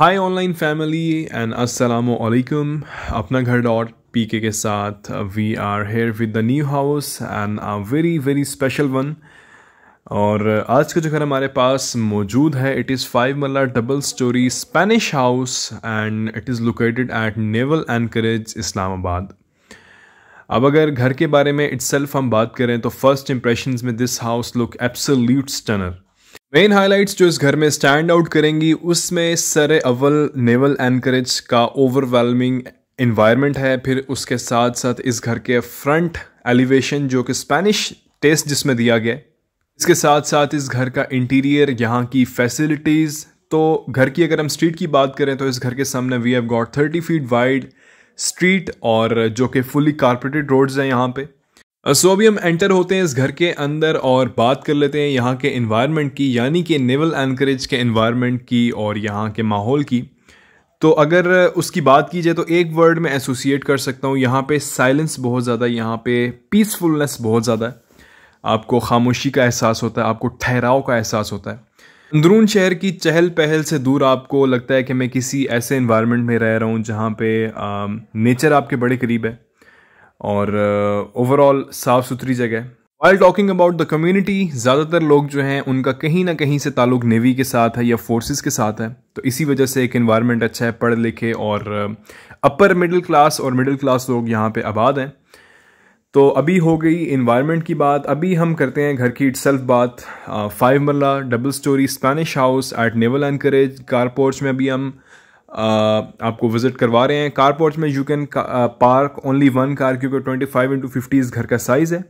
hi online family and अस्सलाम वालेकुम अपना घर डॉट पी के के साथ we are here with the new house and a very very special one और uh, आज का जो घर हमारे पास मौजूद है it is five marla double story Spanish house and it is located at Naval Anchorage Islamabad अब अगर घर के बारे में इट्सल्फ हम बात करें तो फर्स्ट इम्प्रेशन में this house look absolute stunner main highlights जो इस घर में स्टैंड आउट करेंगी उसमें सर अव्वल नेवल एनकरेज का ओवरवेलमिंग इन्वायरमेंट है फिर उसके साथ साथ इस घर के फ्रंट एलिवेशन जो कि स्पेनिश टेस्ट जिसमें दिया गया इसके साथ साथ इस घर का इंटीरियर यहाँ की फैसिलिटीज़ तो घर की अगर हम स्ट्रीट की बात करें तो इस घर के सामने we have got thirty feet wide street और जो कि फुली कारपेटेड रोड्स हैं यहाँ पे सो अभी हम एंटर होते हैं इस घर के अंदर और बात कर लेते हैं यहाँ के इन्वायरमेंट की यानी कि नेवल एनकरेज के इन्वायरमेंट की और यहाँ के माहौल की तो अगर उसकी बात की जाए तो एक वर्ड में एसोसिएट कर सकता हूँ यहाँ पे साइलेंस बहुत ज़्यादा यहाँ पे पीसफुलनेस बहुत ज़्यादा है आपको खामोशी का एहसास होता है आपको ठहराव का एहसास होता है अंदरून शहर की चहल पहल से दूर आपको लगता है कि मैं किसी ऐसे इन्वायरमेंट में रह रहा हूँ जहाँ पे नेचर आपके बड़े करीब है और ओवरऑल uh, साफ़ सुथरी जगह while talking about the community ज़्यादातर लोग जो हैं उनका कहीं ना कहीं से ताल्लुक नेवी के साथ है या फोर्सेस के साथ है तो इसी वजह से एक इन्वायरमेंट अच्छा है पढ़ लिखे और अपर मिडिल क्लास और मिडिल क्लास लोग यहाँ पे आबाद हैं तो अभी हो गई इन्वायरमेंट की बात अभी हम करते हैं घर की इट सेल्फ बात five marla double story Spanish house at Naval Anchorage carports में अभी हम आपको विजिट करवा रहे हैं कार पोर्च में you can park only one car क्योंकि ट्वेंटी फाइव इंटू फिफ्टी इस घर का साइज़ है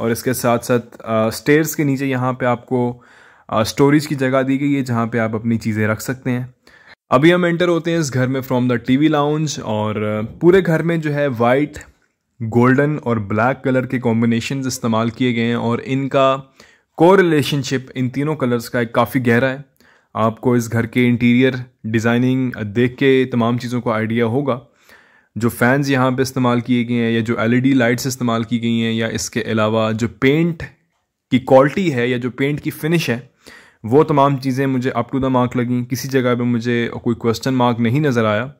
और इसके साथ साथ स्टेयर्स के नीचे यहाँ पे आपको स्टोरेज की जगह दी गई है जहाँ पे आप अपनी चीज़ें रख सकते हैं अभी हम एंटर होते हैं इस घर में फ्रॉम द टीवी लाउंज और पूरे घर में जो है वाइट गोल्डन और ब्लैक कलर के कॉम्बिनेशन इस्तेमाल किए गए हैं और इनका को रिलेशनशिप इन तीनों कलर्स का एक काफ़ी गहरा है आपको इस घर के इंटीरियर डिज़ाइनिंग देख के तमाम चीज़ों का आइडिया होगा जो फ़ैन्स यहाँ पे इस्तेमाल किए गए हैं या जो एलईडी लाइट्स e इस्तेमाल की गई हैं या इसके अलावा जो पेंट की क्वालिटी है या जो पेंट की फिनिश है वो तमाम चीज़ें मुझे अप टू द मार्क लगें किसी जगह पे मुझे कोई क्वेश्चन मार्क नहीं नज़र आया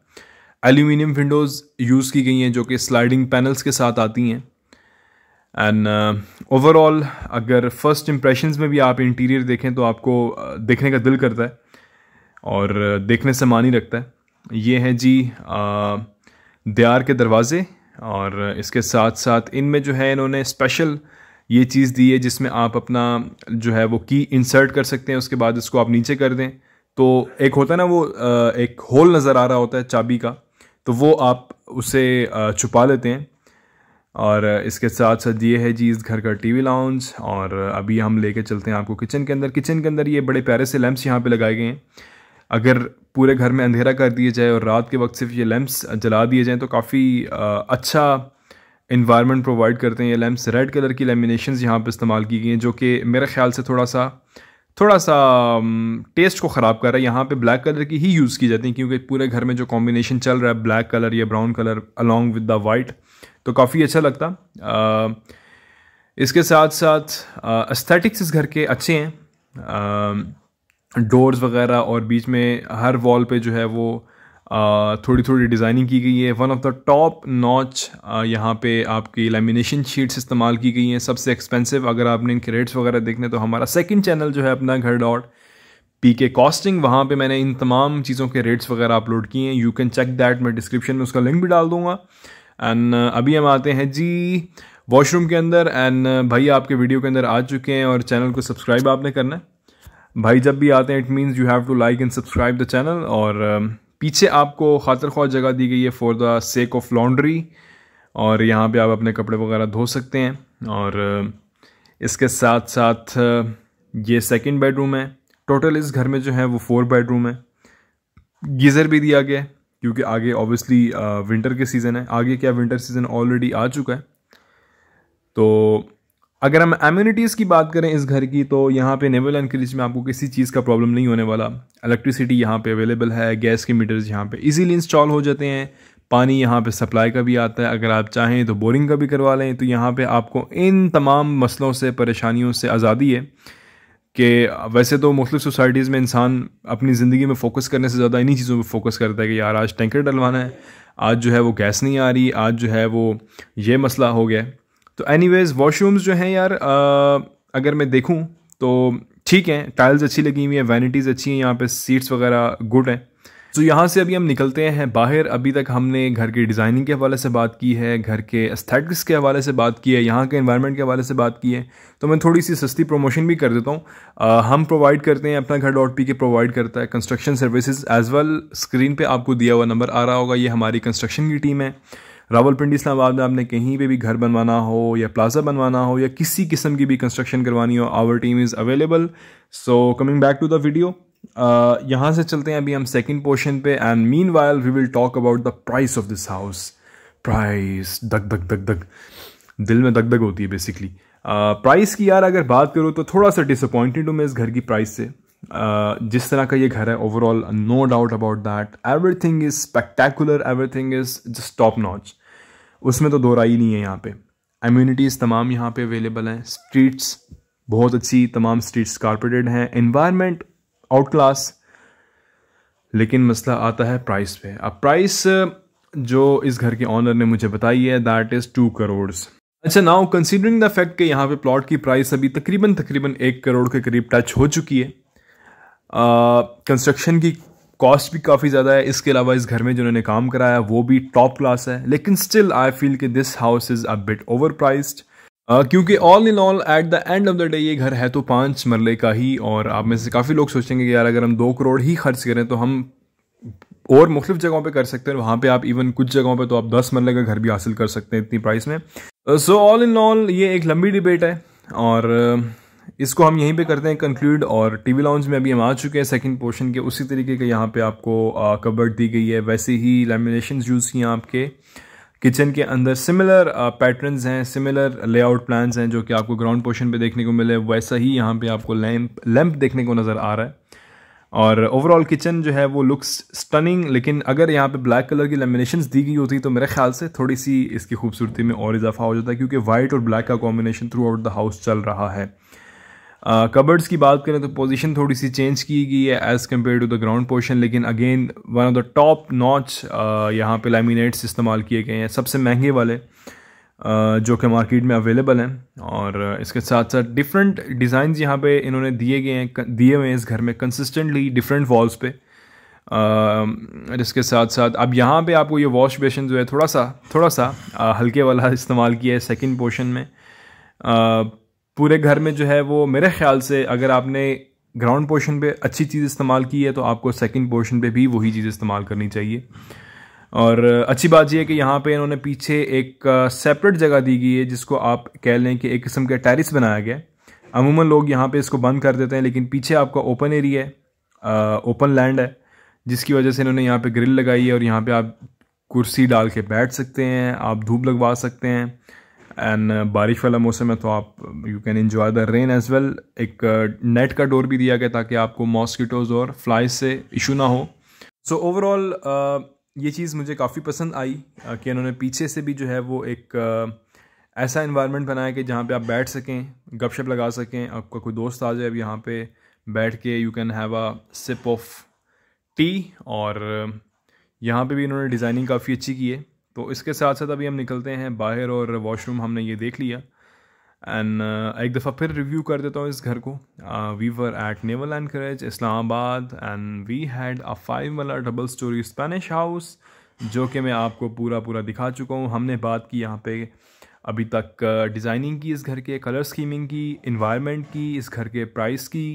एल्यूमिनियम विंडोज़ यूज़ की गई हैं जो कि स्लाइडिंग पैनल्स के साथ आती हैं एंड ओवरऑल uh, अगर फर्स्ट इम्प्रेशंस में भी आप इंटीरियर देखें तो आपको uh, देखने का दिल करता है और uh, देखने से मान ही रखता है ये है जी uh, दियार के दरवाज़े और इसके साथ साथ इनमें जो है इन्होंने स्पेशल ये चीज़ दी है जिसमें आप अपना जो है वो की इंसर्ट कर सकते हैं उसके बाद इसको आप नीचे कर दें तो एक होता है ना वो एक होल नज़र आ रहा होता है चाबी का तो वो आप उसे छुपा लेते हैं और इसके साथ साथ ये है जी इस घर का टीवी लाउंज और अभी हम लेके चलते हैं आपको किचन के अंदर किचन के अंदर ये बड़े प्यारे से लैंप्स यहाँ पे लगाए गए हैं अगर पूरे घर में अंधेरा कर दिया जाए और रात के वक्त सिर्फ ये लैंप्स जला दिए जाएँ तो काफ़ी अच्छा इन्वायरमेंट प्रोवाइड करते हैं ये लैंप्स रेड कलर की लेमिनेशन यहाँ पर इस्तेमाल की गई हैं जो कि मेरे ख्याल से थोड़ा सा थोड़ा सा टेस्ट को ख़राब कर रहा है यहाँ पे ब्लैक कलर की ही यूज़ की जाती है क्योंकि पूरे घर में जो कॉम्बिनेशन चल रहा है ब्लैक कलर या brown colour along with the white तो काफ़ी अच्छा लगता इसके साथ साथ अस्थेटिक्स इस घर के अच्छे हैं डोर्स वगैरह और बीच में हर वॉल पे जो है वो थोड़ी थोड़ी डिज़ाइनिंग की गई है one of the top notch यहाँ पे आपकी लेमिनेशन शीट्स इस्तेमाल की गई हैं सबसे एक्सपेंसिव अगर आपने इनके रेट्स वगैरह देखने तो हमारा सेकंड चैनल जो है अपना घर डॉट पी के कॉस्टिंग वहाँ पे मैंने इन तमाम चीज़ों के रेट्स वगैरह अपलोड किए हैं यू कैन चेक दैट मैं डिस्क्रिप्शन में उसका लिंक भी डाल दूंगा एंड अभी हम आते हैं जी वॉशरूम के अंदर एंड भाई आपके वीडियो के अंदर आ चुके हैं और चैनल को सब्सक्राइब आपने करना है भाई जब भी आते हैं it means you have to like and subscribe the channel और uh, पीछे आपको खातर ख्वा जगह दी गई है for the sake of laundry और यहाँ पे आप अपने कपड़े वगैरह धो सकते हैं और इसके साथ साथ ये सेकंड बेडरूम है टोटल इस घर में जो है वो फोर बेडरूम है गीज़र भी दिया गया है क्योंकि आगे ऑब्वियसली विंटर के सीज़न है आगे क्या विंटर सीज़न ऑलरेडी आ चुका है तो अगर हम एम्यूनिटीज़ की बात करें इस घर की तो यहाँ पे नेवल एंड क्रिज में आपको किसी चीज़ का प्रॉब्लम नहीं होने वाला इलेक्ट्रिसिटी यहाँ पे अवेलेबल है गैस के मीटर्स यहाँ पे इजीली इंस्टॉल हो जाते हैं पानी यहाँ पे सप्लाई का भी आता है अगर आप चाहें तो बोरिंग का भी करवा लें तो यहाँ पे आपको इन तमाम मसलों से परेशानियों से आज़ादी है कि वैसे तो मुख्तु सोसाइटीज़ में इंसान अपनी ज़िंदगी में फ़ोकस करने से ज़्यादा इन्हीं चीज़ों पर फोकस करता है कि यार आज टेंकर डलवाना है आज जो है वो गैस नहीं आ रही आज जो है वो ये मसला हो गया तो एनीवेज वॉशरूम्स जो हैं यार अगर मैं देखूँ तो ठीक है टाइल्स अच्छी लगी हुई हैं वैनिटीज़ अच्छी हैं यहाँ पे सीट्स वगैरह गुड हैं तो यहाँ से अभी हम निकलते हैं बाहर अभी तक हमने घर के डिज़ाइनिंग के हवाले से बात की है घर के एस्थेटिक्स के हवाले से बात की है यहाँ के इन्वायरमेंट के हवाले से बात की है तो मैं थोड़ी सी सस्ती प्रमोशन भी कर देता हूँ हम प्रोवाइड करते हैं अपना घर डॉट पी के प्रोवाइड करता है construction services as well screen पर आपको दिया हुआ नंबर आ रहा होगा ये हमारी कंस्ट्रक्शन की टीम है रावलपिंडी इस्लामाबाद में आपने कहीं पे भी घर बनवाना हो या प्लाजा बनवाना हो या किसी किस्म की भी कंस्ट्रक्शन करवानी हो our team is available so coming back to the video यहाँ से चलते हैं अभी हम सेकेंड पोर्शन पे and meanwhile we will talk about the price of this house price दग दग दग दग दिल में दग दग होती है बेसिकली प्राइस uh, की यार अगर बात करूँ तो थोड़ा सा डिसअपॉइंटेड हूँ मैं इस घर की प्राइस से Uh, जिस तरह का ये घर है overall no doubt about that everything is spectacular everything is just top notch उसमें तो दो ही नहीं है यहाँ पे अम्यूनिटीज़ तमाम यहाँ पे अवेलेबल हैं स्ट्रीट्स बहुत अच्छी तमाम स्ट्रीट्स कारपेटेड हैं इन्वायरमेंट आउट क्लास लेकिन मसला आता है प्राइस पे अब प्राइस uh, जो इस घर के ऑनर ने मुझे बताई है दैट इज़ टू करोड़ अच्छा नाउ कंसीडरिंग द फैक्ट कि यहाँ पे प्लॉट की प्राइस अभी तकरीबन तकरीबन एक करोड़ के करीब टच हो चुकी है कंस्ट्रक्शन की कॉस्ट भी काफ़ी ज़्यादा है इसके अलावा इस घर में जिन्होंने काम कराया वो भी टॉप क्लास है लेकिन स्टिल आई फील कि this house is a bit overpriced क्योंकि all in all at the end of the day ये घर है तो पाँच मरले का ही और आप में से काफ़ी लोग सोचेंगे कि यार अगर हम दो करोड़ ही खर्च करें तो हम और मुख्तु जगहों पे कर सकते हैं वहाँ पे आप इवन कुछ जगहों पे तो आप दस मरले का घर भी हासिल कर सकते हैं इतनी प्राइस में सो ऑल इन ऑल ये एक लंबी डिबेट है और uh, इसको हम यहीं पे करते हैं कंक्लूड और टीवी लॉन्च में अभी हम आ चुके हैं सेकंड पोर्शन के उसी तरीके के यहाँ पे आपको कबर्ड दी गई है वैसे ही लेमिनेशन यूज़ किए हैं आपके किचन के अंदर सिमिलर पैटर्न्स हैं सिमिलर लेआउट प्लान्स हैं जो कि आपको ग्राउंड पोर्शन पे देखने को मिले वैसा ही यहाँ पे आपको लैम्प लैम्प देखने को नज़र आ रहा है और ओवरऑल किचन जो है वो लुक्स स्टनिंग लेकिन अगर यहाँ पे ब्लैक कलर की लेमिनेशन दी गई होती तो मेरे ख्याल से थोड़ी सी इसकी खूबसूरती में और इजाफा हो जाता है क्योंकि वाइट और ब्लैक का combination throughout the house चल रहा है कबर्ड्स uh, की बात करें तो पोजीशन थोड़ी सी चेंज की गई है as compare to the ground portion लेकिन again one of the top notch यहाँ पे लैमिनेट्स इस्तेमाल किए गए हैं सबसे महंगे वाले uh, जो कि मार्केट में अवेलेबल हैं और uh, इसके साथ साथ डिफरेंट डिज़ाइन यहाँ पे इन्होंने दिए गए हैं दिए हुए हैं इस घर में कंसिस्टेंटली डिफरेंट वॉल्स पे um, इसके साथ साथ अब यहाँ पे आपको ये वॉश बेसन जो है थोड़ा सा थोड़ा सा हल्के वाला इस्तेमाल किया है सेकंड पोर्शन में पूरे घर में जो है वो मेरे ख्याल से अगर आपने ग्राउंड पोर्शन पे अच्छी चीज़ इस्तेमाल की है तो आपको सेकंड पोर्शन पे भी वही चीज़ इस्तेमाल करनी चाहिए और अच्छी बात यह है कि यहाँ पे इन्होंने पीछे एक सेपरेट जगह दी गई है जिसको आप कह लें कि एक किस्म का टेरिस बनाया गया है अमूमन लोग यहाँ पे इसको बंद कर देते हैं लेकिन पीछे आपका ओपन एरिया है ओपन लैंड है जिसकी वजह से इन्होंने यहाँ पर ग्रिल लगाई है और यहाँ पर आप कुर्सी डाल के बैठ सकते हैं आप धूप लगवा सकते हैं एंड uh, बारिश वाला मौसम है तो आप you can enjoy the rain as well एक नेट uh, का डोर भी दिया गया ताकि आपको मॉस्किटोज़ और फ्लाइज से इशू ना हो सो so, ओवरऑल uh, ये चीज़ मुझे काफ़ी पसंद आई कि इन्होंने पीछे से भी जो है वो एक ऐसा इन्वायरमेंट बनाया कि जहाँ पे आप बैठ सकें गपशप लगा सकें आपका कोई दोस्त आ जाए अब यहाँ पे बैठ के you can have a sip of tea और यहाँ पे भी इन्होंने डिज़ाइनिंग काफ़ी अच्छी की है तो इसके साथ साथ अभी हम निकलते हैं बाहर और वॉशरूम हमने ये देख लिया एंड uh, एक दफ़ा फिर रिव्यू कर देता हूँ इस घर को we were at Naval Anchorage Islamabad and we had a five वाला डबल स्टोरी स्पेनिश हाउस जो कि मैं आपको पूरा पूरा दिखा चुका हूँ हमने बात की यहाँ पे अभी तक डिज़ाइनिंग uh, की इस घर के कलर स्कीमिंग की इन्वायरमेंट की इस घर के प्राइस की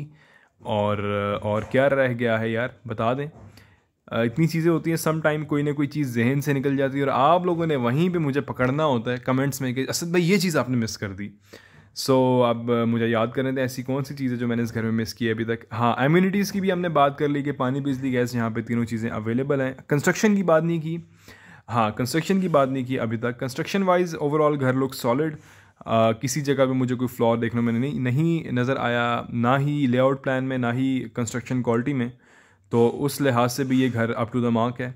और uh, और क्या रह गया है यार बता दें इतनी चीज़ें होती हैं सम टाइम कोई ना कोई चीज़ जहन से निकल जाती है और आप लोगों ने वहीं पे मुझे पकड़ना होता है कमेंट्स में कि असद भाई ये चीज़ आपने मिस कर दी सो so, अब मुझे याद करें तो ऐसी कौन सी चीज़ें जो मैंने इस घर में मिस की है अभी तक हाँ एम्यूनिटीज़ की भी हमने बात कर ली कि पानी बिजली गैस यहाँ पर तीनों चीज़ें अवेलेबल हैं कंस्ट्रक्शन की बात नहीं की हाँ कंस्ट्रक्शन की बात नहीं की अभी तक कंस्ट्रक्शन वाइज ओवरऑल घर लुक सॉलिड किसी जगह पे मुझे कोई फ्लॉर देखने में नहीं नहीं नज़र आया ना ही लेआउट प्लान में ना ही कंस्ट्रक्शन क्वालिटी में तो उस लिहाज से भी ये घर अप टू द मार्क है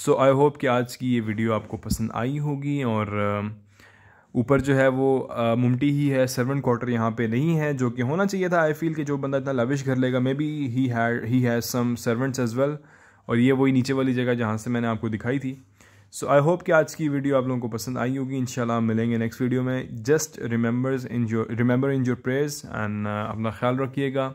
सो आई होप कि आज की ये वीडियो आपको पसंद आई होगी और uh, ऊपर जो है वो uh, मुमटी ही है सर्वेंट क्वार्टर यहाँ पे नहीं है जो कि होना चाहिए था आई फील कि जो बंदा इतना लविश घर लेगा maybe he he has some servants as well और ये वही नीचे वाली जगह जहाँ से मैंने आपको दिखाई थी सो आई होप कि आज की वीडियो आप लोगों को पसंद आई होगी इंशाल्लाह मिलेंगे नेक्स्ट वीडियो में just remembers in your remember in your prayers and अपना ख्याल रखिएगा